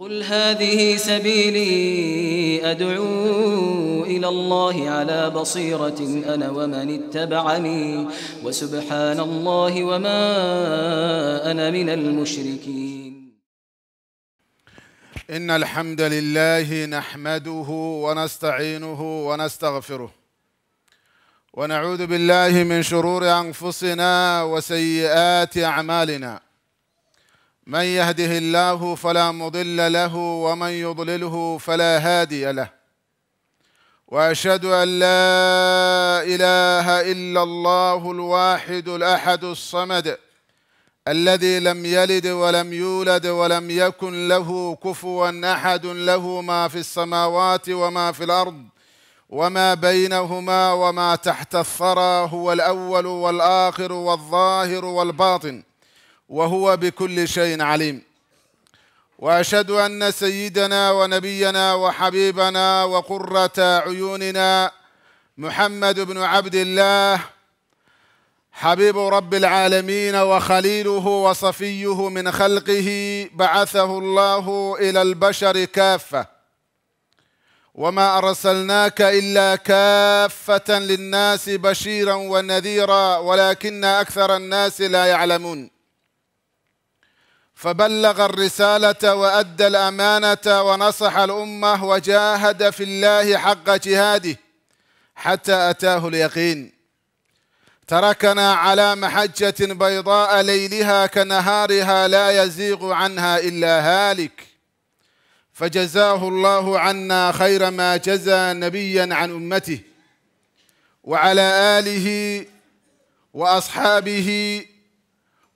قل هذه سبيلي أدعو إلى الله على بصيرة أنا ومن اتبعني وسبحان الله وما أنا من المشركين إن الحمد لله نحمده ونستعينه ونستغفره ونعوذ بالله من شرور أنفسنا وسيئات أعمالنا من يهده الله فلا مضل له ومن يضلله فلا هادي له واشهد ان لا اله الا الله الواحد الاحد الصمد الذي لم يلد ولم يولد ولم يكن له كفوا احد له ما في السماوات وما في الارض وما بينهما وما تحت الثرى هو الاول والاخر والظاهر والباطن وهو بكل شيء عليم واشهد ان سيدنا ونبينا وحبيبنا وقره عيوننا محمد بن عبد الله حبيب رب العالمين وخليله وصفيه من خلقه بعثه الله الى البشر كافه وما ارسلناك الا كافه للناس بشيرا ونذيرا ولكن اكثر الناس لا يعلمون فبلغ الرسالة وأدى الأمانة ونصح الأمة وجاهد في الله حق جهاده حتى أتاه اليقين تركنا على محجة بيضاء ليلها كنهارها لا يزيغ عنها إلا هالك فجزاه الله عنا خير ما جزى نبيا عن أمته وعلى آله وأصحابه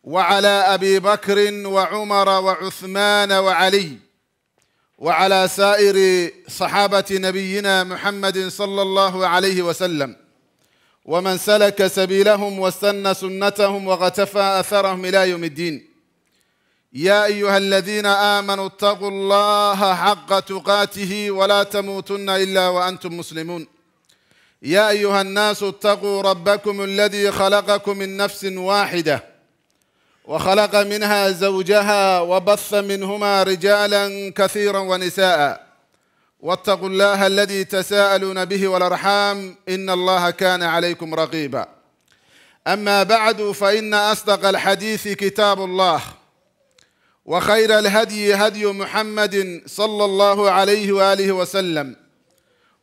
وعلى ابي بكر وعمر وعثمان وعلي وعلى سائر صحابه نبينا محمد صلى الله عليه وسلم ومن سلك سبيلهم واستنى سنتهم وغتفى اثرهم الى يوم الدين يا ايها الذين امنوا اتقوا الله حق تقاته ولا تموتن الا وانتم مسلمون يا ايها الناس اتقوا ربكم الذي خلقكم من نفس واحده وخلق منها زوجها وبث منهما رجالا كثيرا ونساء واتقوا الله الذي تساءلون به والارحام ان الله كان عليكم رقيبا اما بعد فان اصدق الحديث كتاب الله وخير الهدي هدي محمد صلى الله عليه واله وسلم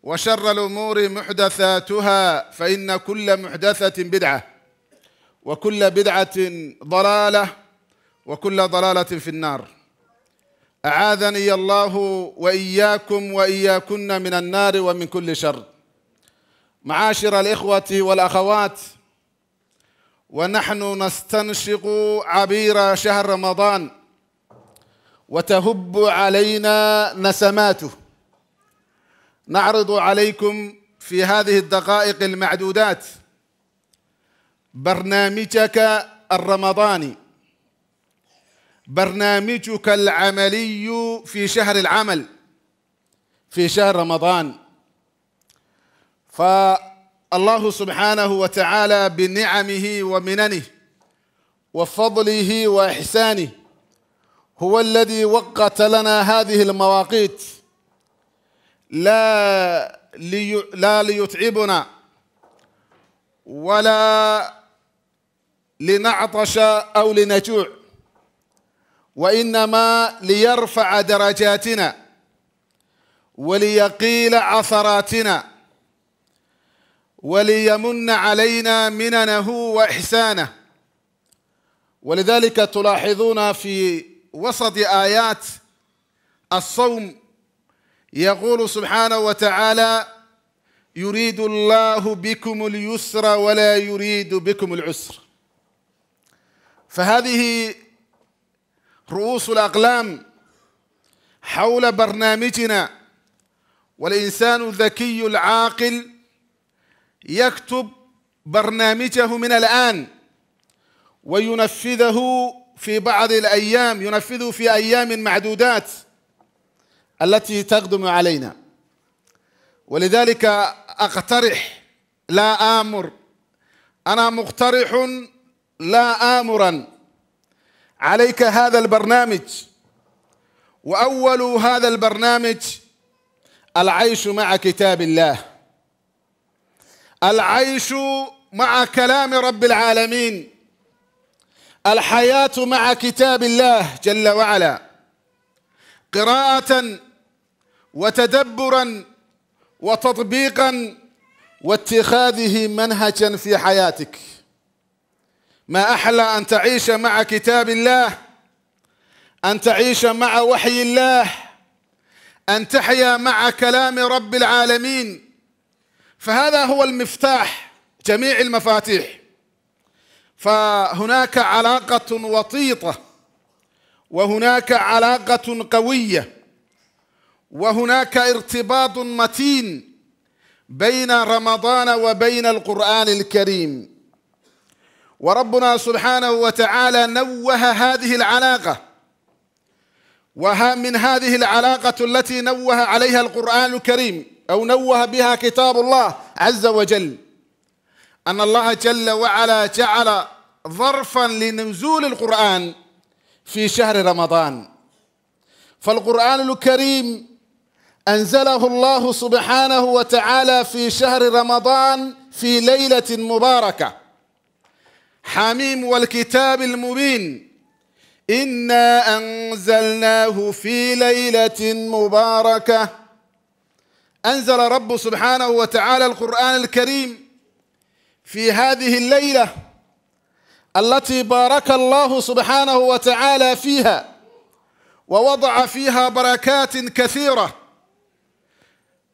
وشر الامور محدثاتها فان كل محدثه بدعه وكل بدعة ضلالة وكل ضلالة في النار أعاذني الله وإياكم وإياكن من النار ومن كل شر معاشر الإخوة والأخوات ونحن نستنشق عبير شهر رمضان وتهب علينا نسماته نعرض عليكم في هذه الدقائق المعدودات برنامجك الرمضاني برنامجك العملي في شهر العمل في شهر رمضان فالله سبحانه وتعالى بنعمه ومننه وفضله واحسانه هو الذي وقت لنا هذه المواقيت لا لي لا ليتعبنا ولا لنعطش أو لنجوع وإنما ليرفع درجاتنا وليقيل عثراتنا وليمن علينا مننه وإحسانه ولذلك تلاحظون في وسط آيات الصوم يقول سبحانه وتعالى يريد الله بكم اليسر ولا يريد بكم العسر فهذه رؤوس الأقلام حول برنامجنا والإنسان الذكي العاقل يكتب برنامجه من الآن وينفذه في بعض الأيام ينفذه في أيام معدودات التي تقدم علينا ولذلك أقترح لا آمر أنا مقترح لا آمرا عليك هذا البرنامج وأول هذا البرنامج العيش مع كتاب الله العيش مع كلام رب العالمين الحياة مع كتاب الله جل وعلا قراءة وتدبرا وتطبيقا واتخاذه منهجا في حياتك ما احلى ان تعيش مع كتاب الله ان تعيش مع وحي الله ان تحيا مع كلام رب العالمين فهذا هو المفتاح جميع المفاتيح فهناك علاقه وطيطه وهناك علاقه قويه وهناك ارتباط متين بين رمضان وبين القران الكريم وربنا سبحانه وتعالى نوه هذه العلاقة ومن هذه العلاقة التي نوه عليها القرآن الكريم أو نوه بها كتاب الله عز وجل أن الله جل وعلا جعل ظرفا لنزول القرآن في شهر رمضان فالقرآن الكريم أنزله الله سبحانه وتعالى في شهر رمضان في ليلة مباركة حميم والكتاب المبين إنا أنزلناه في ليلة مباركة أنزل رب سبحانه وتعالى القرآن الكريم في هذه الليلة التي بارك الله سبحانه وتعالى فيها ووضع فيها بركات كثيرة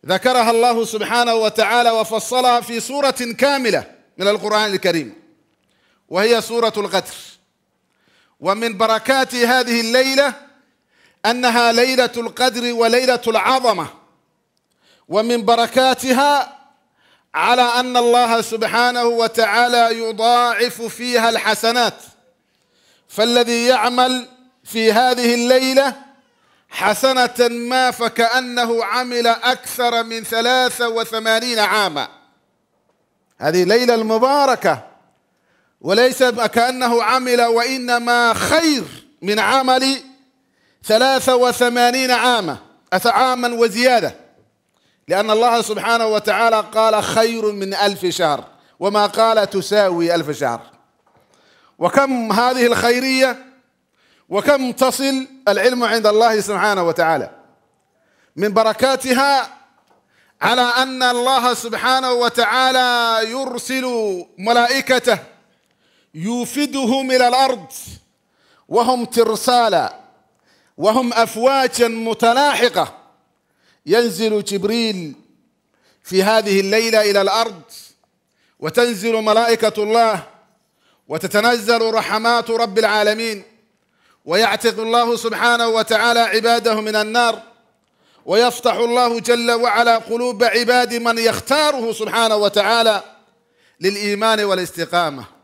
ذكرها الله سبحانه وتعالى وفصلها في سورة كاملة من القرآن الكريم وهي سورة الغدر ومن بركات هذه الليلة أنها ليلة القدر وليلة العظمة ومن بركاتها على أن الله سبحانه وتعالى يضاعف فيها الحسنات فالذي يعمل في هذه الليلة حسنة ما فكأنه عمل أكثر من ثلاثة وثمانين عاما هذه ليلة المباركة وليس كأنه عمل وإنما خير من عمل ثلاثة وثمانين عاما عاما وزيادة لأن الله سبحانه وتعالى قال خير من ألف شهر وما قال تساوي ألف شهر وكم هذه الخيرية وكم تصل العلم عند الله سبحانه وتعالى من بركاتها على أن الله سبحانه وتعالى يرسل ملائكته يوفدهم الى الارض وهم ترسالا وهم افواجا متلاحقه ينزل جبريل في هذه الليله الى الارض وتنزل ملائكه الله وتتنزل رحمات رب العالمين ويعتق الله سبحانه وتعالى عباده من النار ويفتح الله جل وعلا قلوب عباد من يختاره سبحانه وتعالى للايمان والاستقامه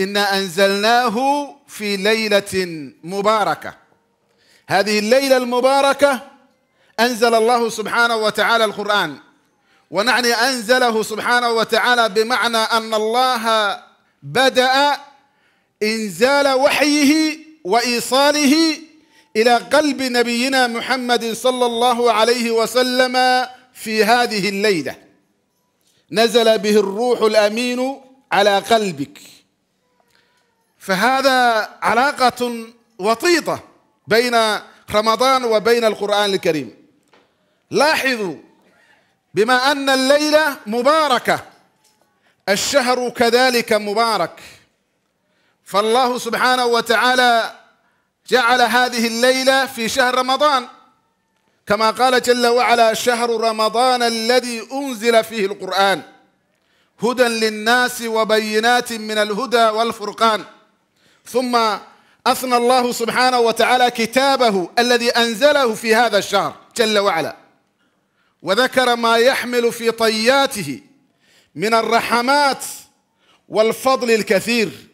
إنا أنزلناه في ليلة مباركة هذه الليلة المباركة أنزل الله سبحانه وتعالى القرآن ونعني أنزله سبحانه وتعالى بمعنى أن الله بدأ إنزال وحيه وإيصاله إلى قلب نبينا محمد صلى الله عليه وسلم في هذه الليلة نزل به الروح الأمين على قلبك فهذا علاقة وطيطة بين رمضان وبين القرآن الكريم لاحظوا بما أن الليلة مباركة الشهر كذلك مبارك فالله سبحانه وتعالى جعل هذه الليلة في شهر رمضان كما قال جل وعلا شهر رمضان الذي أنزل فيه القرآن هدى للناس وبينات من الهدى والفرقان ثم أثنى الله سبحانه وتعالى كتابه الذي أنزله في هذا الشهر جل وعلا وذكر ما يحمل في طياته من الرحمات والفضل الكثير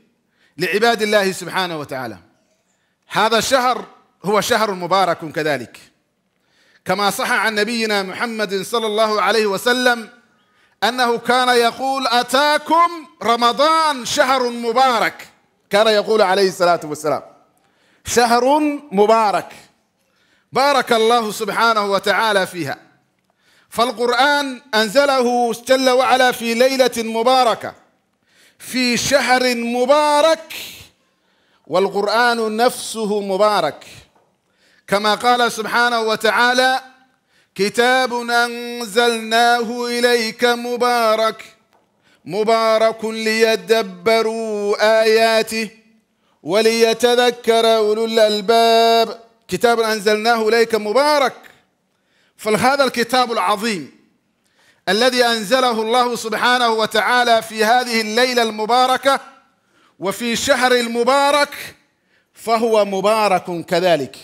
لعباد الله سبحانه وتعالى هذا الشهر هو شهر مبارك كذلك كما صح عن نبينا محمد صلى الله عليه وسلم انه كان يقول اتاكم رمضان شهر مبارك كان يقول عليه الصلاة والسلام شهر مبارك بارك الله سبحانه وتعالى فيها فالقرآن أنزله جل وعلا في ليلة مباركة في شهر مبارك والقرآن نفسه مبارك كما قال سبحانه وتعالى كتاب أنزلناه إليك مبارك مبارك ليدبروا آياته وليتذكر أولو الألباب كتاب أنزلناه إليك مبارك فهذا الكتاب العظيم الذي أنزله الله سبحانه وتعالى في هذه الليلة المباركة وفي شهر المبارك فهو مبارك كذلك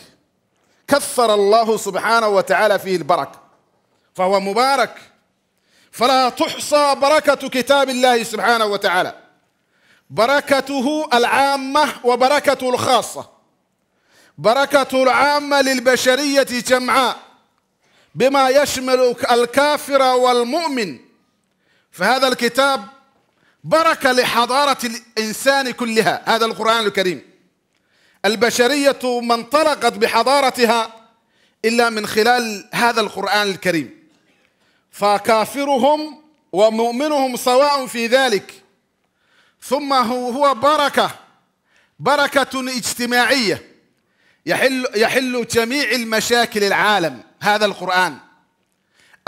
كثر الله سبحانه وتعالى فيه البركة فهو مبارك فلا تحصى بركة كتاب الله سبحانه وتعالى بركته العامة وبركة الخاصة بركة العامة للبشرية جمعاء بما يشمل الكافر والمؤمن فهذا الكتاب بركة لحضارة الإنسان كلها هذا القرآن الكريم البشرية ما انطلقت بحضارتها إلا من خلال هذا القرآن الكريم فكافرهم ومؤمنهم سواء في ذلك ثم هو, هو بركة بركة اجتماعية يحل, يحل جميع المشاكل العالم هذا القرآن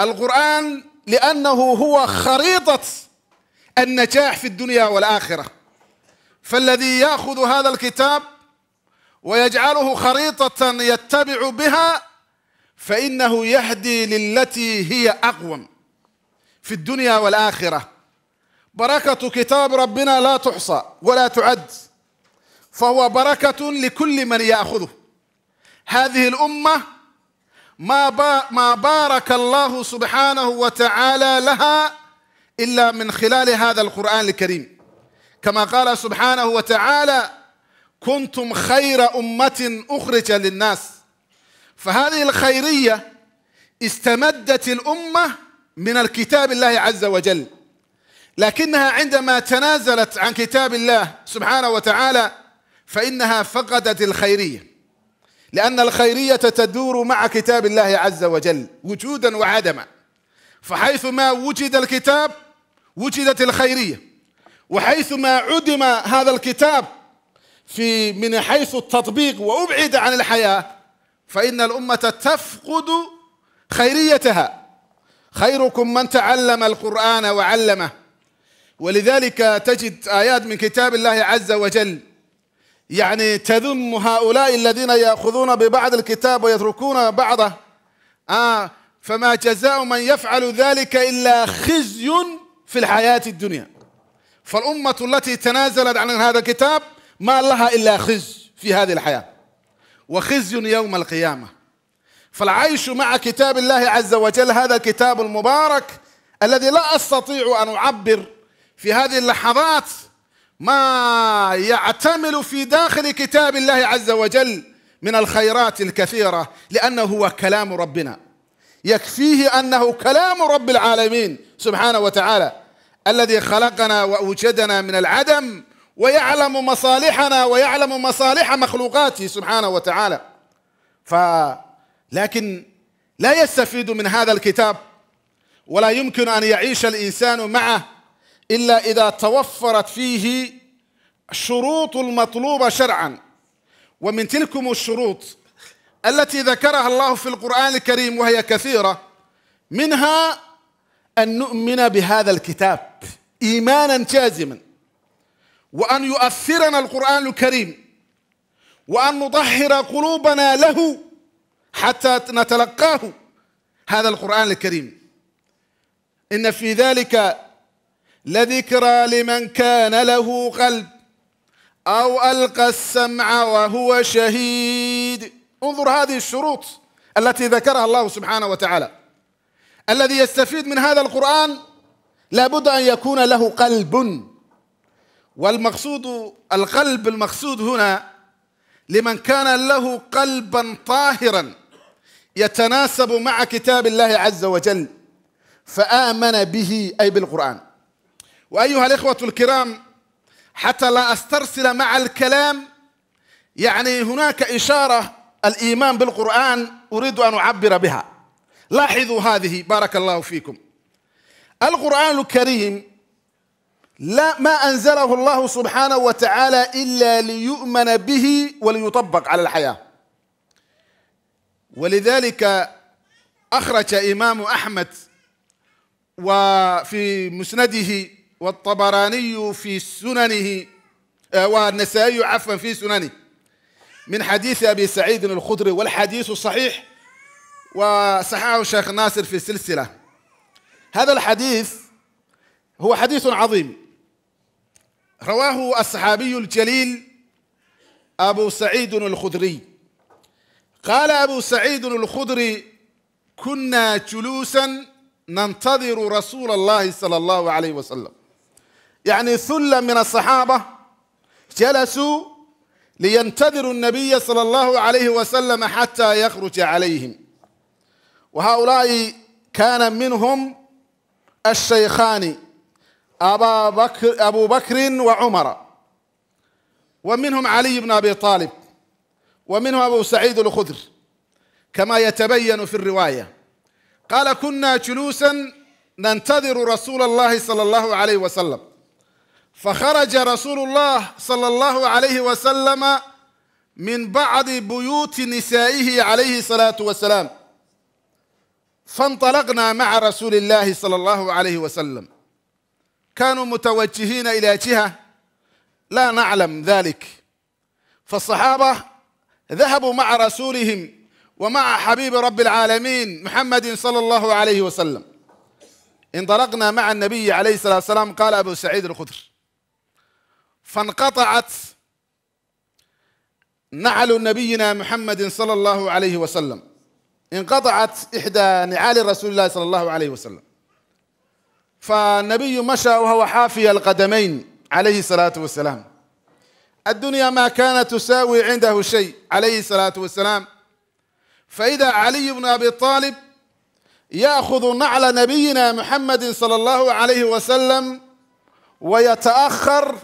القرآن لأنه هو خريطة النجاح في الدنيا والآخرة فالذي يأخذ هذا الكتاب ويجعله خريطة يتبع بها فإنه يهدي للتي هي أقوم في الدنيا والآخرة بركة كتاب ربنا لا تحصى ولا تعد فهو بركة لكل من يأخذه هذه الأمة ما ما بارك الله سبحانه وتعالى لها إلا من خلال هذا القرآن الكريم كما قال سبحانه وتعالى كنتم خير أمة أخرج للناس فهذه الخيرية استمدت الأمة من الكتاب الله عز وجل لكنها عندما تنازلت عن كتاب الله سبحانه وتعالى فإنها فقدت الخيرية لأن الخيرية تدور مع كتاب الله عز وجل وجودا وعدما فحيثما وجد الكتاب وجدت الخيرية وحيثما عدم هذا الكتاب في من حيث التطبيق وأبعد عن الحياة فإن الأمة تفقد خيريتها خيركم من تعلم القرآن وعلمه ولذلك تجد آيات من كتاب الله عز وجل يعني تذم هؤلاء الذين يأخذون ببعض الكتاب ويتركون بعضه آه فما جزاء من يفعل ذلك إلا خزي في الحياة الدنيا فالأمة التي تنازلت عن هذا الكتاب ما لها إلا خزي في هذه الحياة وخزي يوم القيامة فالعيش مع كتاب الله عز وجل هذا الكتاب المبارك الذي لا أستطيع أن أعبر في هذه اللحظات ما يعتمل في داخل كتاب الله عز وجل من الخيرات الكثيرة لأنه هو كلام ربنا يكفيه أنه كلام رب العالمين سبحانه وتعالى الذي خلقنا وأوجدنا من العدم ويعلم مصالحنا ويعلم مصالح مخلوقاته سبحانه وتعالى ف لكن لا يستفيد من هذا الكتاب ولا يمكن ان يعيش الانسان معه الا اذا توفرت فيه الشروط المطلوبه شرعا ومن تلكم الشروط التي ذكرها الله في القران الكريم وهي كثيره منها ان نؤمن بهذا الكتاب ايمانا جازما وأن يؤثرنا القرآن الكريم وأن نطهر قلوبنا له حتى نتلقاه هذا القرآن الكريم إن في ذلك لذكرى لمن كان له قلب أو ألقى السمع وهو شهيد انظر هذه الشروط التي ذكرها الله سبحانه وتعالى الذي يستفيد من هذا القرآن لابد أن يكون له قلب والمقصود القلب المقصود هنا لمن كان له قلبا طاهرا يتناسب مع كتاب الله عز وجل فآمن به أي بالقرآن وأيها الإخوة الكرام حتى لا أسترسل مع الكلام يعني هناك إشارة الإيمان بالقرآن أريد أن أعبر بها لاحظوا هذه بارك الله فيكم القرآن الكريم لا ما أنزله الله سبحانه وتعالى إلا ليؤمن به وليطبق على الحياة ولذلك أخرج إمام أحمد وفي مسنده والطبراني في سننه آه، والنسائي عفوا في سننه من حديث أبي سعيد الخدري والحديث صحيح وصححه الشيخ ناصر في سلسلة هذا الحديث هو حديث عظيم رواه الصحابي الجليل أبو سعيد الخدري قال أبو سعيد الخدري كنا جلوسا ننتظر رسول الله صلى الله عليه وسلم يعني ثل من الصحابة جلسوا لينتظروا النبي صلى الله عليه وسلم حتى يخرج عليهم وهؤلاء كان منهم الشيخان أبا بكر أبو بكر وعمر ومنهم علي بن أبي طالب ومنهم أبو سعيد الخدر كما يتبين في الرواية قال كنا جلوسا ننتظر رسول الله صلى الله عليه وسلم فخرج رسول الله صلى الله عليه وسلم من بعض بيوت نسائه عليه الصلاة والسلام فانطلقنا مع رسول الله صلى الله عليه وسلم كانوا متوجهين إلى جهة لا نعلم ذلك فالصحابة ذهبوا مع رسولهم ومع حبيب رب العالمين محمد صلى الله عليه وسلم انطلقنا مع النبي عليه الصلاة والسلام قال أبو سعيد الخدر فانقطعت نعل نبينا محمد صلى الله عليه وسلم انقطعت إحدى نعال رسول الله صلى الله عليه وسلم فالنبي مشى وهو حافي القدمين عليه الصلاة والسلام الدنيا ما كانت تساوي عنده شيء عليه الصلاة والسلام فإذا علي بن أبي طالب يأخذ نعل نبينا محمد صلى الله عليه وسلم ويتأخر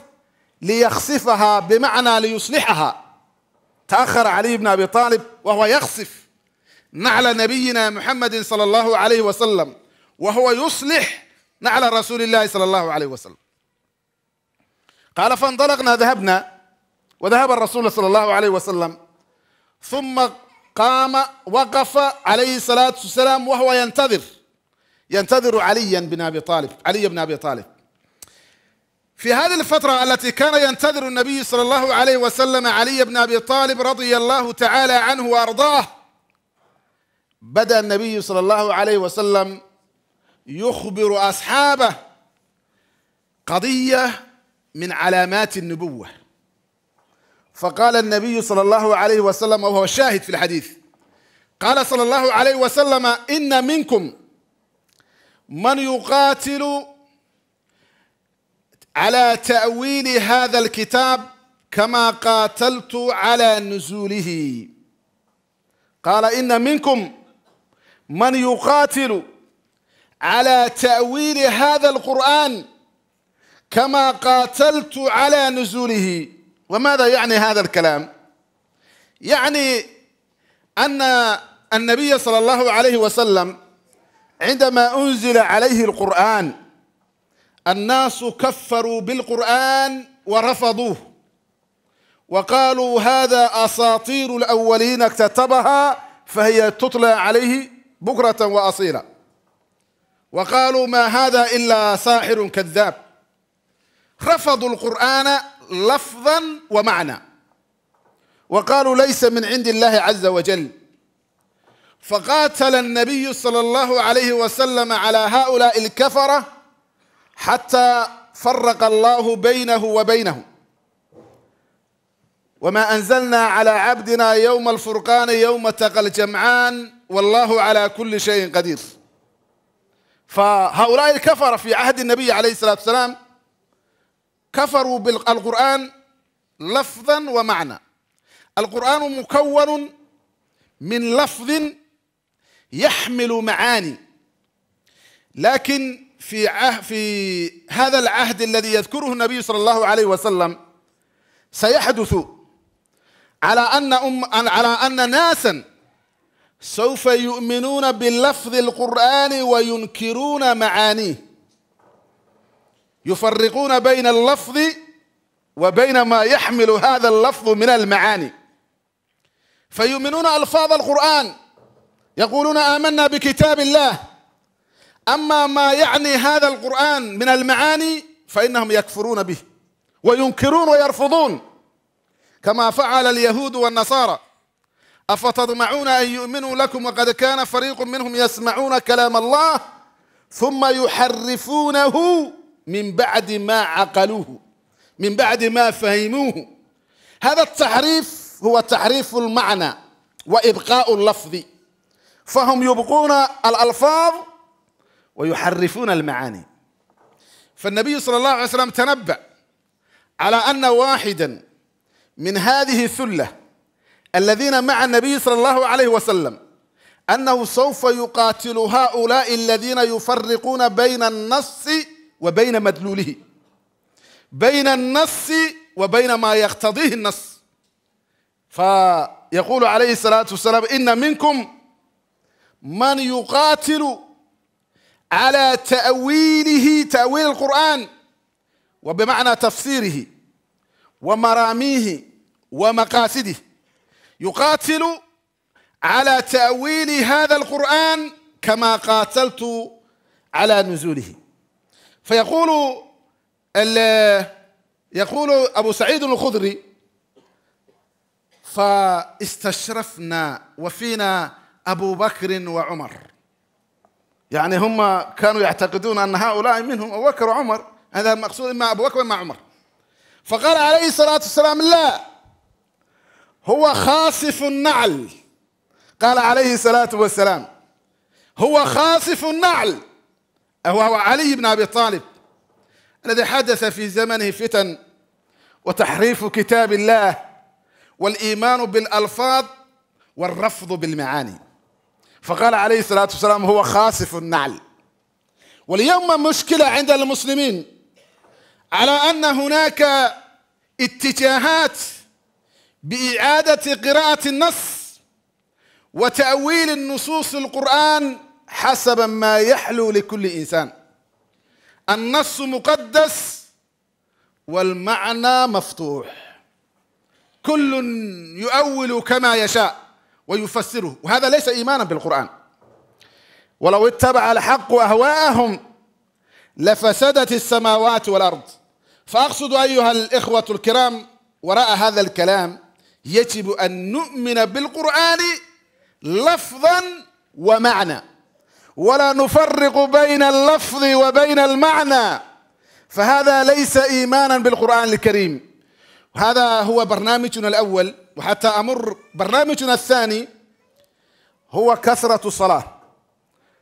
ليخسفها بمعنى ليصلحها تأخر علي بن أبي طالب وهو يخسف نعل نبينا محمد صلى الله عليه وسلم وهو يصلح نعلى رسول الله صلى الله عليه وسلم قال فانطلقنا ذهبنا وذهب الرسول صلى الله عليه وسلم ثم قام وقف عليه الصلاة والسلام وهو ينتظر ينتظر عليا بن أبي طالب علي بن أبي طالب في هذه الفترة التي كان ينتظر النبي صلى الله عليه وسلم علي بن أبي طالب رضي الله تعالى عنه وأرضاه بدأ النبي صلى الله عليه وسلم يخبر أصحابه قضية من علامات النبوة فقال النبي صلى الله عليه وسلم وهو شاهد في الحديث قال صلى الله عليه وسلم إن منكم من يقاتل على تأويل هذا الكتاب كما قاتلت على نزوله قال إن منكم من يقاتل على تأويل هذا القرآن كما قاتلت على نزوله وماذا يعني هذا الكلام يعني أن النبي صلى الله عليه وسلم عندما أنزل عليه القرآن الناس كفروا بالقرآن ورفضوه وقالوا هذا أساطير الأولين اكتتبها فهي تطلى عليه بكرة وأصيلا وقالوا ما هذا إلا ساحر كذاب رفضوا القرآن لفظا ومعنى وقالوا ليس من عند الله عز وجل فقاتل النبي صلى الله عليه وسلم على هؤلاء الكفرة حتى فرق الله بينه وبينهم وما أنزلنا على عبدنا يوم الفرقان يوم تقى الجمعان والله على كل شيء قدير فهؤلاء الكفرة في عهد النبي عليه الصلاة والسلام كفروا بالقرآن لفظا ومعنى القرآن مكون من لفظ يحمل معاني لكن في عه في هذا العهد الذي يذكره النبي صلى الله عليه وسلم سيحدث على ان أم على ان ناسا سوف يؤمنون باللفظ القرآني وينكرون معانيه يفرقون بين اللفظ وبين ما يحمل هذا اللفظ من المعاني فيؤمنون ألفاظ القرآن يقولون آمنا بكتاب الله أما ما يعني هذا القرآن من المعاني فإنهم يكفرون به وينكرون ويرفضون كما فعل اليهود والنصارى أفتطمعون أن يؤمنوا لكم وقد كان فريق منهم يسمعون كلام الله ثم يحرفونه من بعد ما عقلوه من بعد ما فهموه هذا التحريف هو تحريف المعنى وإبقاء اللفظ فهم يبقون الألفاظ ويحرفون المعاني فالنبي صلى الله عليه وسلم تنبأ على أن واحدا من هذه الثلة الذين مع النبي صلى الله عليه وسلم أنه سوف يقاتل هؤلاء الذين يفرقون بين النص وبين مدلوله بين النص وبين ما يقتضيه النص فيقول عليه الصلاة والسلام إن منكم من يقاتل على تأويله تأويل القرآن وبمعنى تفسيره ومراميه ومقاسده يقاتل على تأويل هذا القرآن كما قاتلت على نزوله فيقول يقول أبو سعيد الخضري فاستشرفنا وفينا أبو بكر وعمر يعني هم كانوا يعتقدون أن هؤلاء منهم أبو بكر وعمر هذا المقصود إما أبو بكر وإما عمر فقال عليه الصلاة والسلام لا هو خاصف النعل قال عليه الصلاة والسلام هو خاصف النعل وهو علي بن أبي طالب الذي حدث في زمنه فتن وتحريف كتاب الله والإيمان بالألفاظ والرفض بالمعاني فقال عليه الصلاة والسلام هو خاصف النعل واليوم مشكلة عند المسلمين على أن هناك اتجاهات باعاده قراءه النص وتاويل النصوص القران حسب ما يحلو لكل انسان النص مقدس والمعنى مفتوح كل يؤول كما يشاء ويفسره وهذا ليس ايمانا بالقران ولو اتبع الحق اهواءهم لفسدت السماوات والارض فاقصد ايها الاخوه الكرام وراء هذا الكلام يجب أن نؤمن بالقرآن لفظا ومعنى ولا نفرق بين اللفظ وبين المعنى فهذا ليس إيمانا بالقرآن الكريم هذا هو برنامجنا الأول وحتى أمر برنامجنا الثاني هو كثرة الصلاة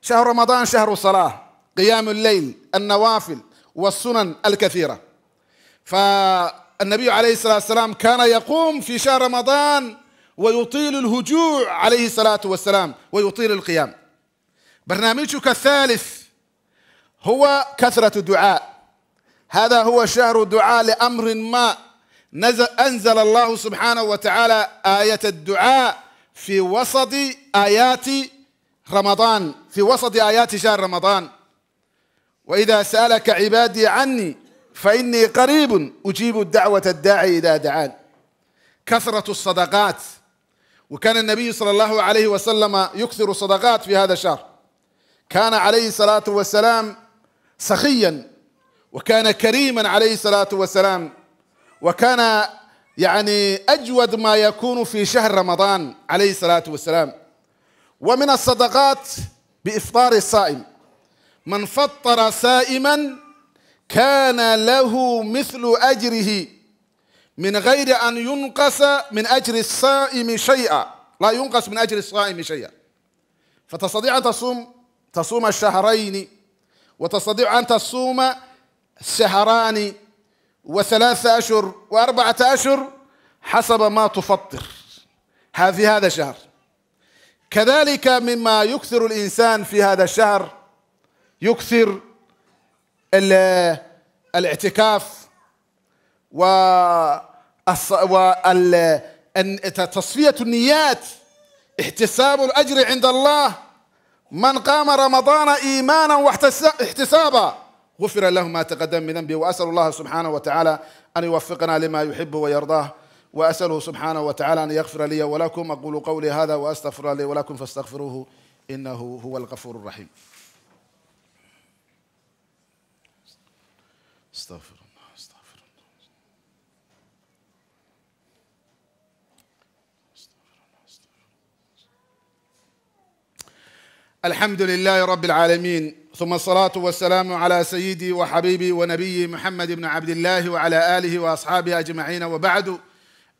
شهر رمضان شهر الصلاة قيام الليل النوافل والسنن الكثيرة ف النبي عليه الصلاة والسلام كان يقوم في شهر رمضان ويطيل الهجوع عليه الصلاة والسلام ويطيل القيام برنامجك الثالث هو كثرة الدعاء هذا هو شهر الدعاء لأمر ما نزل أنزل الله سبحانه وتعالى آية الدعاء في وسط آيات رمضان في وسط آيات شهر رمضان وإذا سألك عبادي عني فإني قريب أجيب دعوة الداعي إذا دعان كثرة الصدقات وكان النبي صلى الله عليه وسلم يكثر الصدقات في هذا الشهر كان عليه الصلاة والسلام سخيا وكان كريما عليه الصلاة والسلام وكان يعني أجود ما يكون في شهر رمضان عليه الصلاة والسلام ومن الصدقات بإفطار الصائم من فطر سائما كان له مثل أجره من غير أن ينقص من أجر الصائم شيئا لا ينقص من أجر الصائم شيئا فتستطيع أن تصوم تصوم الشهرين وتستطيع أن تصوم شهران وثلاثة أشهر وأربعة أشهر حسب ما تفطر في هذا الشهر كذلك مما يكثر الإنسان في هذا الشهر يكثر الاعتكاف و تصفيه النيات احتساب الأجر عند الله من قام رمضان إيمانا واحتسابا غفر له ما تقدم من ذنبه وأسأل الله سبحانه وتعالى أن يوفقنا لما يحب ويرضاه وأسأله سبحانه وتعالى أن يغفر لي ولكم أقول قولي هذا وأستغفر لي ولكم فاستغفروه إنه هو الغفور الرحيم استغفر الله استغفر الله استغفر الله استغفر الله الحمد لله رب العالمين ثم الصلاة والسلام على سيدي وحبيبي ونبيي محمد بن عبد الله وعلى آله وأصحابه أجمعين وبعد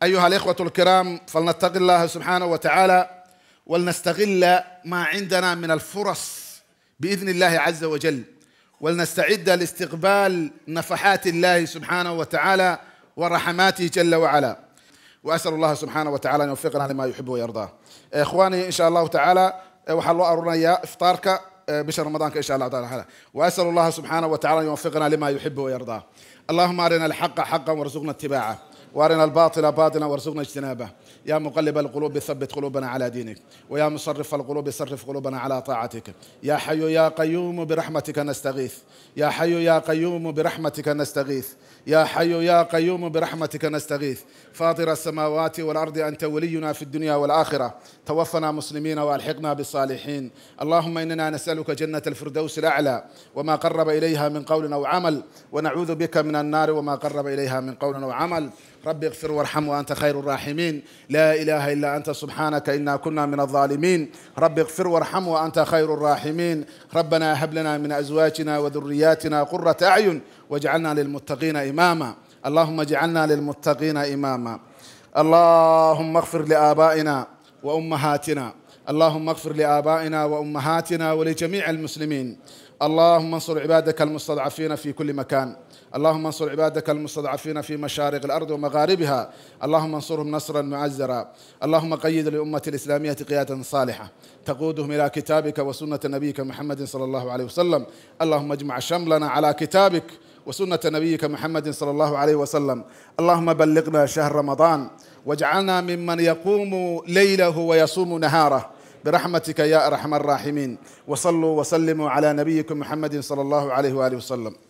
أيها الإخوة الكرام فلنتق الله سبحانه وتعالى ولنستغل ما عندنا من الفرص بإذن الله عز وجل ولنستعد لاستقبال نفحات الله سبحانه وتعالى ورحماته جل وعلا واسال الله سبحانه وتعالى ان يوفقنا لما يحب ويرضاه اخواني ان شاء الله تعالى waxaa إيه، loo افطارك إيه، بشهر رمضان ان شاء الله تعالى واسال الله سبحانه وتعالى ان يوفقنا لما يحب ويرضاه اللهم ارنا الحق حقا وارزقنا اتباعه وارنا الباطل باطلا وارزقنا اجتنابه يا مقلب القلوب ثبت قلوبنا على دينك ويا مصرف القلوب صرف قلوبنا على طاعتك يا حي يا قيوم برحمتك نستغيث يا حي يا قيوم برحمتك نستغيث يا حي يا قيوم برحمتك نستغيث فاطر السماوات والأرض أنت ولينا في الدنيا والآخرة توفنا مسلمين وألحقنا بالصالحين اللهم إننا نسألك جنة الفردوس الأعلى وما قرب إليها من قول أو عمل ونعوذ بك من النار وما قرب إليها من قول أو عمل رب اغفر وارحم وأنت خير الراحمين لا إله إلا أنت سبحانك إنا كنا من الظالمين رب اغفر وارحم وأنت خير الراحمين ربنا هب لنا من أزواجنا وذرياتنا قرة أعين واجعلنا للمتقين إماما اللهم اجعلنا للمتقين إماما اللهم اغفر لآبائنا وأمهاتنا اللهم اغفر لآبائنا وأمهاتنا ولجميع المسلمين اللهم انصر عبادك المستضعفين في كل مكان اللهم انصر عبادك المستضعفين في مشارق الأرض ومغاربها اللهم انصرهم نصرا معزرا اللهم قيد للأمة الإسلامية قيادة صالحة تقودهم إلى كتابك وسنة نبيك محمد صلى الله عليه وسلم اللهم اجمع شملنا على كتابك وسنة نبيك محمد صلى الله عليه وسلم اللهم بلغنا شهر رمضان واجعلنا ممن يقوم ليله ويصوم نهاره برحمتك يا أرحم الراحمين وصلوا وسلموا على نبيكم محمد صلى الله عليه وآله وسلم